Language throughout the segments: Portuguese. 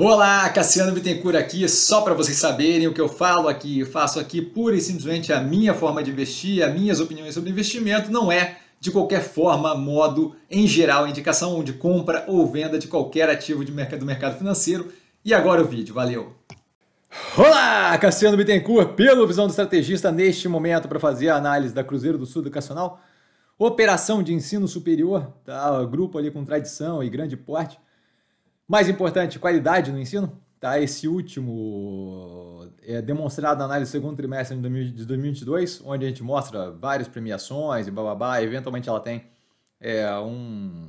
Olá, Cassiano Bittencourt aqui, só para vocês saberem o que eu falo aqui, eu faço aqui pura e simplesmente a minha forma de investir, as minhas opiniões sobre investimento, não é de qualquer forma, modo, em geral, indicação de compra ou venda de qualquer ativo de mercado, do mercado financeiro. E agora o vídeo, valeu! Olá, Cassiano Bittencourt, pelo Visão do Estrategista, neste momento para fazer a análise da Cruzeiro do Sul Educacional, operação de ensino superior, tá? grupo ali com tradição e grande porte, mais importante, qualidade no ensino. Tá? Esse último é demonstrado na análise do segundo trimestre de 2022, onde a gente mostra várias premiações e bababá. Eventualmente ela tem é, um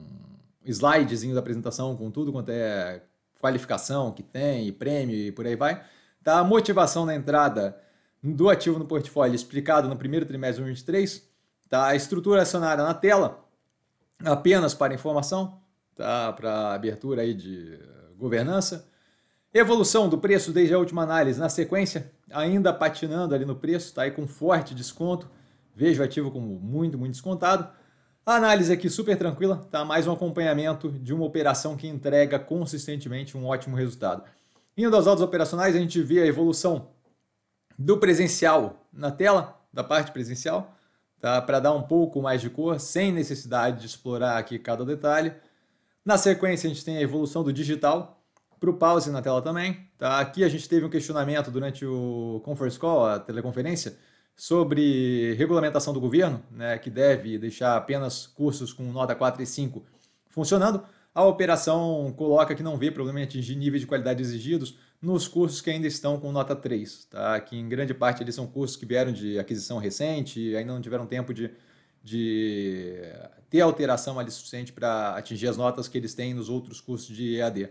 slidezinho da apresentação com tudo quanto é qualificação que tem, e prêmio e por aí vai. Tá? A motivação na entrada do ativo no portfólio explicado no primeiro trimestre de 2023. Tá? A estrutura acionária na tela, apenas para informação tá? para abertura aí de governança. Evolução do preço desde a última análise. Na sequência, ainda patinando ali no preço, está aí com forte desconto. Vejo o ativo como muito, muito descontado. A análise aqui super tranquila, tá? Mais um acompanhamento de uma operação que entrega consistentemente um ótimo resultado. Indo aos dados operacionais, a gente vê a evolução do presencial na tela, da parte presencial, tá? Para dar um pouco mais de cor, sem necessidade de explorar aqui cada detalhe. Na sequência, a gente tem a evolução do digital para o pause na tela também. Tá? Aqui a gente teve um questionamento durante o conference call, a teleconferência, sobre regulamentação do governo, né, que deve deixar apenas cursos com nota 4 e 5 funcionando. A operação coloca que não vê problema em atingir níveis de qualidade exigidos nos cursos que ainda estão com nota 3, tá? que em grande parte eles são cursos que vieram de aquisição recente e ainda não tiveram tempo de de ter alteração ali suficiente para atingir as notas que eles têm nos outros cursos de EAD.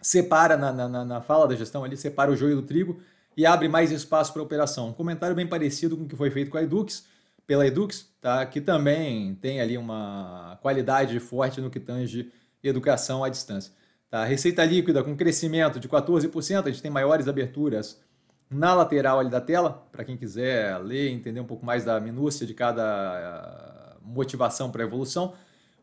Separa, na, na, na fala da gestão ali, separa o joio do trigo e abre mais espaço para operação. Um comentário bem parecido com o que foi feito com a Edux, pela Edux, tá? que também tem ali uma qualidade forte no que tange educação à distância. Tá? Receita líquida com crescimento de 14%, a gente tem maiores aberturas na lateral ali da tela, para quem quiser ler e entender um pouco mais da minúcia de cada ah, motivação para a evolução,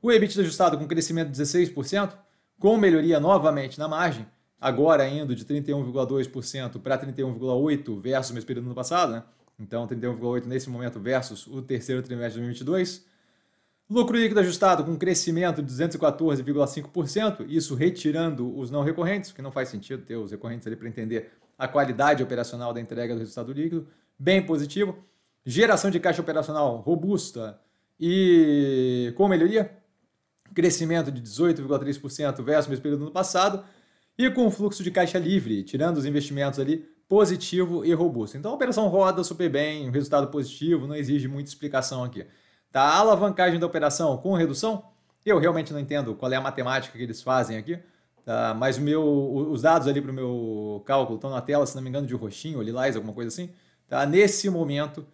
o EBITDA ajustado com crescimento de 16%, com melhoria novamente na margem, agora indo de 31,2% para 31,8% versus o mesmo período do ano passado, né? Então, 31,8% nesse momento versus o terceiro trimestre de 2022. Lucro líquido ajustado com crescimento de 214,5%, isso retirando os não recorrentes, que não faz sentido ter os recorrentes ali para entender a qualidade operacional da entrega do resultado líquido, bem positivo. Geração de caixa operacional robusta e com melhoria, crescimento de 18,3% versus o mesmo período do ano passado, e com fluxo de caixa livre, tirando os investimentos ali, positivo e robusto. Então a operação roda super bem, resultado positivo, não exige muita explicação aqui. Tá, a alavancagem da operação com redução, eu realmente não entendo qual é a matemática que eles fazem aqui, Tá, mas meu, os dados ali para o meu cálculo estão na tela, se não me engano, de roxinho ou lilás, alguma coisa assim. Tá? Nesse momento,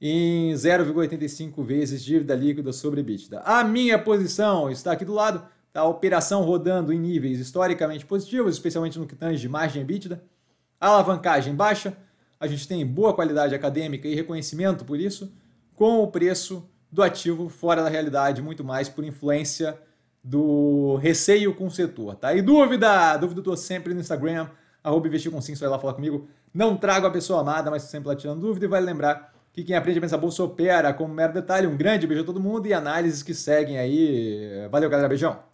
em 0,85 vezes dívida líquida sobre EBITDA. A minha posição está aqui do lado, tá? a operação rodando em níveis historicamente positivos, especialmente no que tange margem EBITDA. alavancagem baixa, a gente tem boa qualidade acadêmica e reconhecimento por isso, com o preço do ativo fora da realidade, muito mais por influência do receio com o setor, tá? E dúvida? Dúvida eu tô sempre no Instagram, arroba investir com sim, só vai lá falar comigo. Não trago a pessoa amada, mas sempre lá tirando dúvida e vale lembrar que quem aprende a pensar bolsa opera como mero detalhe. Um grande beijo a todo mundo e análises que seguem aí. Valeu, galera. Beijão.